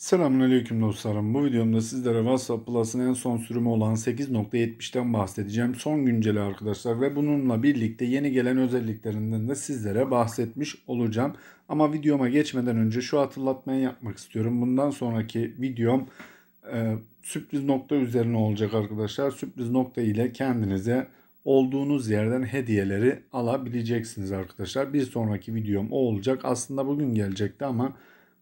Selamünaleyküm dostlarım. Bu videomda sizlere WhatsApp Plus'ın en son sürümü olan 8.70'ten bahsedeceğim. Son günceli arkadaşlar ve bununla birlikte yeni gelen özelliklerinden de sizlere bahsetmiş olacağım. Ama videoma geçmeden önce şu hatırlatmayı yapmak istiyorum. Bundan sonraki videom e, sürpriz nokta üzerine olacak arkadaşlar. Sürpriz nokta ile kendinize olduğunuz yerden hediyeleri alabileceksiniz arkadaşlar. Bir sonraki videom o olacak. Aslında bugün gelecekti ama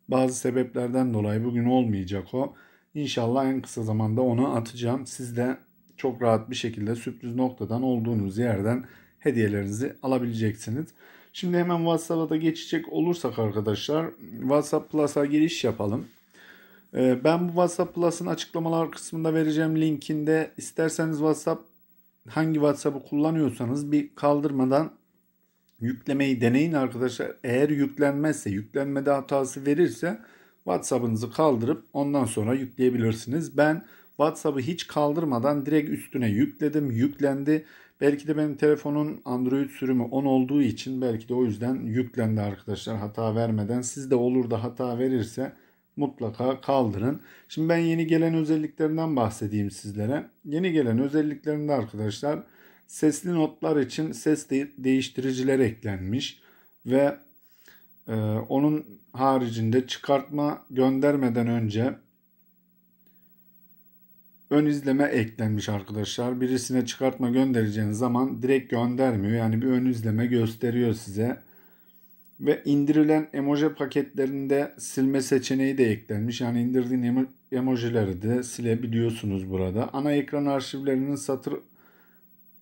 bazı sebeplerden dolayı bugün olmayacak o. İnşallah en kısa zamanda onu atacağım. Siz de çok rahat bir şekilde sürpriz noktadan olduğunuz yerden hediyelerinizi alabileceksiniz. Şimdi hemen WhatsApp'a da geçecek olursak arkadaşlar WhatsApp Plus'a giriş yapalım. Ee, ben bu WhatsApp Plus'ın açıklamalar kısmında vereceğim linkinde isterseniz WhatsApp hangi WhatsApp'ı kullanıyorsanız bir kaldırmadan Yüklemeyi deneyin arkadaşlar. Eğer yüklenmezse, yüklenmede hatası verirse WhatsApp'ınızı kaldırıp ondan sonra yükleyebilirsiniz. Ben WhatsApp'ı hiç kaldırmadan direkt üstüne yükledim, yüklendi. Belki de benim telefonun Android sürümü 10 olduğu için belki de o yüzden yüklendi arkadaşlar hata vermeden. Siz de olur da hata verirse mutlaka kaldırın. Şimdi ben yeni gelen özelliklerinden bahsedeyim sizlere. Yeni gelen özelliklerinde arkadaşlar Sesli notlar için ses de- değiştiriciler eklenmiş ve e, onun haricinde çıkartma göndermeden önce ön izleme eklenmiş arkadaşlar. Birisine çıkartma göndereceğiniz zaman direkt göndermiyor. Yani bir ön izleme gösteriyor size. Ve indirilen emoji paketlerinde silme seçeneği de eklenmiş. Yani indirdiğin emojileri de silebiliyorsunuz burada. Ana ekran arşivlerinin satır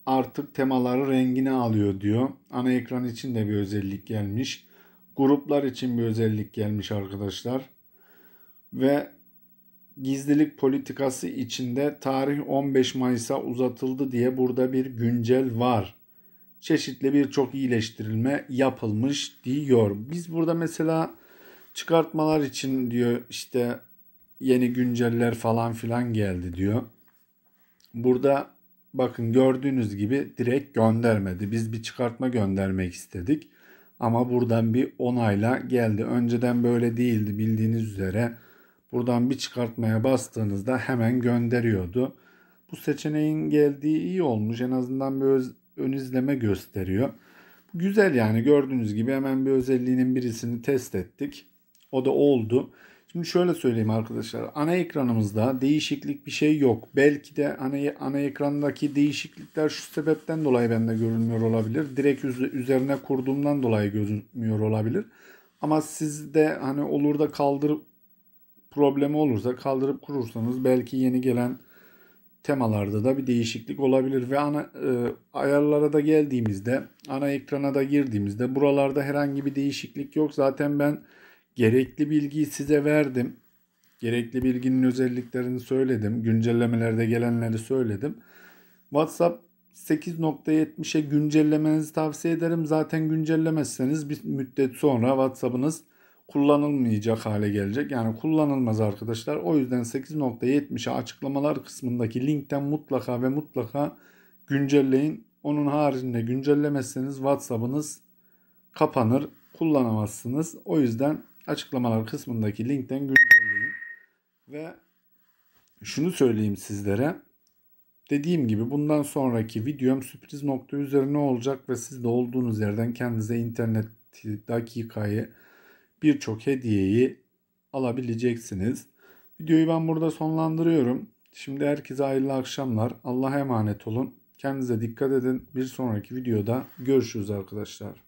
artık temaları rengini alıyor diyor. Ana ekran için de bir özellik gelmiş. Gruplar için bir özellik gelmiş arkadaşlar. Ve gizlilik politikası içinde tarih 15 Mayıs'a uzatıldı diye burada bir güncel var. Çeşitli birçok iyileştirilme yapılmış diyor. Biz burada mesela çıkartmalar için diyor işte yeni günceller falan filan geldi diyor. Burada Bakın gördüğünüz gibi direkt göndermedi. Biz bir çıkartma göndermek istedik. Ama buradan bir onayla geldi. Önceden böyle değildi bildiğiniz üzere. Buradan bir çıkartmaya bastığınızda hemen gönderiyordu. Bu seçeneğin geldiği iyi olmuş. En azından bir öz, ön izleme gösteriyor. Güzel yani gördüğünüz gibi hemen bir özelliğinin birisini test ettik. O da oldu. Şimdi şöyle söyleyeyim arkadaşlar. Ana ekranımızda değişiklik bir şey yok. Belki de ana, ana ekrandaki değişiklikler şu sebepten dolayı bende görünmüyor olabilir. Direkt üzerine kurduğumdan dolayı görünmüyor olabilir. Ama siz de hani olur da kaldır problemi olursa kaldırıp kurursanız belki yeni gelen temalarda da bir değişiklik olabilir ve ana e, ayarlara da geldiğimizde ana ekrana da girdiğimizde buralarda herhangi bir değişiklik yok. Zaten ben Gerekli bilgiyi size verdim. Gerekli bilginin özelliklerini söyledim. Güncellemelerde gelenleri söyledim. WhatsApp 8.70'e güncellemenizi tavsiye ederim. Zaten güncellemezseniz bir müddet sonra WhatsApp'ınız kullanılmayacak hale gelecek. Yani kullanılmaz arkadaşlar. O yüzden 8.70'e açıklamalar kısmındaki linkten mutlaka ve mutlaka güncelleyin. Onun haricinde güncellemezseniz WhatsApp'ınız kapanır, kullanamazsınız. O yüzden açıklamalar kısmındaki linkten güncelleyin. Ve şunu söyleyeyim sizlere. Dediğim gibi bundan sonraki videom sürpriz nokta üzerine olacak ve siz de olduğunuz yerden kendinize internet dakikayı birçok hediyeyi alabileceksiniz. Videoyu ben burada sonlandırıyorum. Şimdi herkese hayırlı akşamlar. Allah'a emanet olun. Kendinize dikkat edin. Bir sonraki videoda görüşürüz arkadaşlar.